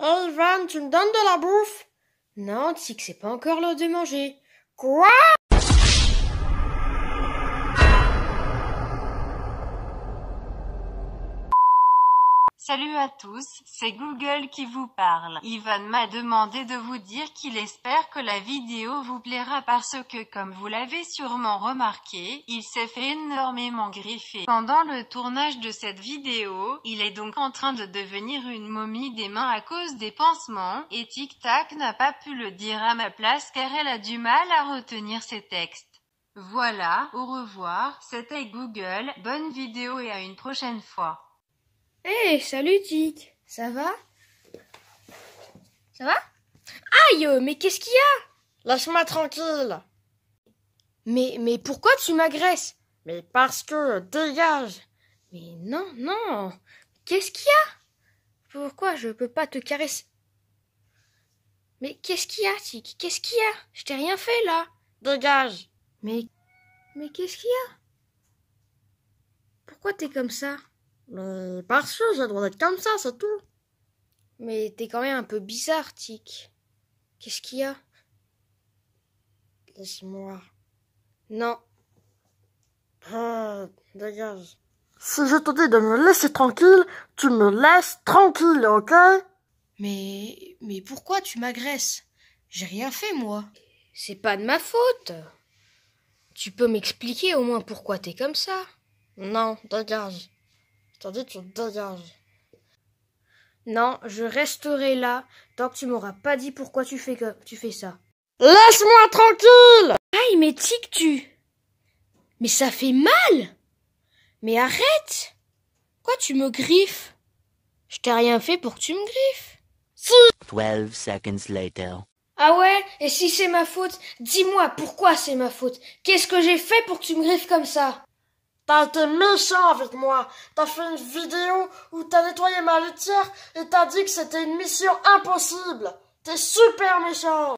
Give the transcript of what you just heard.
Oh, Van, tu me donnes de la bouffe Non, que c'est pas encore l'heure de manger. Quoi Salut à tous, c'est Google qui vous parle. Ivan m'a demandé de vous dire qu'il espère que la vidéo vous plaira parce que comme vous l'avez sûrement remarqué, il s'est fait énormément griffer. Pendant le tournage de cette vidéo, il est donc en train de devenir une momie des mains à cause des pansements, et Tic Tac n'a pas pu le dire à ma place car elle a du mal à retenir ses textes. Voilà, au revoir, c'était Google, bonne vidéo et à une prochaine fois. Hey, eh, salut Tic, ça va Ça va Aïe, mais qu'est-ce qu'il y a lâche moi tranquille. Mais, mais pourquoi tu m'agresses Mais parce que, dégage Mais non, non Qu'est-ce qu'il y a Pourquoi je peux pas te caresser Mais qu'est-ce qu'il y a, Tic Qu'est-ce qu'il y a Je t'ai rien fait là Dégage Mais, mais qu'est-ce qu'il y a Pourquoi t'es comme ça mais parce que j'ai le droit d'être comme ça, c'est tout. Mais t'es quand même un peu bizarre, Tic. Qu'est-ce qu'il y a Laisse-moi. Non. Ah, dégage. Si je te dis de me laisser tranquille, tu me laisses tranquille, ok Mais. Mais pourquoi tu m'agresses J'ai rien fait, moi. C'est pas de ma faute. Tu peux m'expliquer au moins pourquoi t'es comme ça Non, dégage. Tandis que tu te dégages. Non, je resterai là tant que tu m'auras pas dit pourquoi tu fais que tu fais ça. Laisse-moi tranquille Aïe, mais tic-tu Mais ça fait mal Mais arrête Quoi tu me griffes Je t'ai rien fait pour que tu me griffes. 12 seconds later. Ah ouais Et si c'est ma faute Dis-moi pourquoi c'est ma faute Qu'est-ce que j'ai fait pour que tu me griffes comme ça T'as été méchant avec moi. T'as fait une vidéo où t'as nettoyé ma litière et t'as dit que c'était une mission impossible. T'es super méchant.